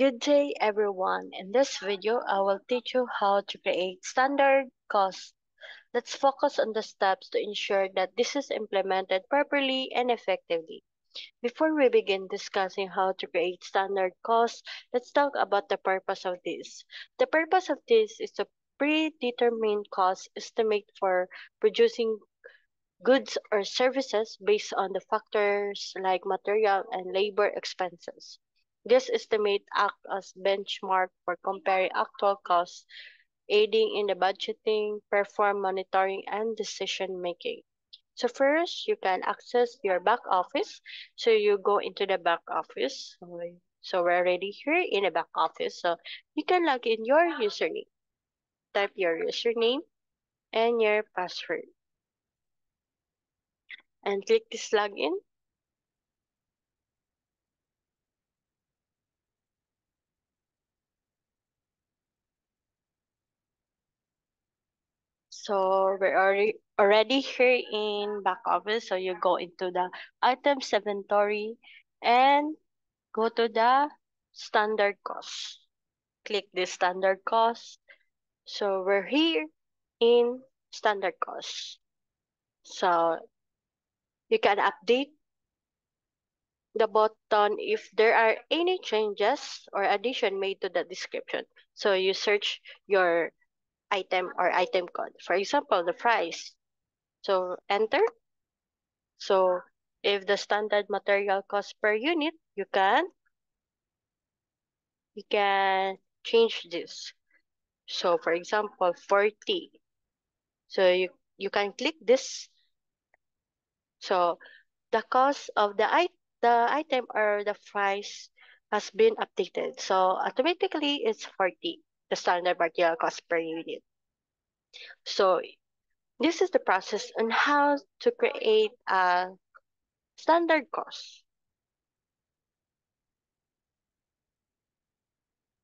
Good day everyone. In this video, I will teach you how to create standard costs. Let's focus on the steps to ensure that this is implemented properly and effectively. Before we begin discussing how to create standard costs, let's talk about the purpose of this. The purpose of this is to predetermine cost estimate for producing goods or services based on the factors like material and labor expenses. This estimate act as benchmark for comparing actual costs, aiding in the budgeting, perform monitoring, and decision making. So first, you can access your back office. So you go into the back office. So we're already here in the back office. So you can log in your username. Type your username and your password. And click this login. So we're already, already here in back office. So you go into the items inventory and go to the standard cost. Click the standard cost. So we're here in standard cost. So you can update the button if there are any changes or addition made to the description. So you search your item or item code. For example, the price. So enter. So if the standard material cost per unit, you can you can change this. So for example, 40. So you, you can click this. So the cost of the, it the item or the price has been updated. So automatically it's 40 the standard material cost per unit. So this is the process on how to create a standard cost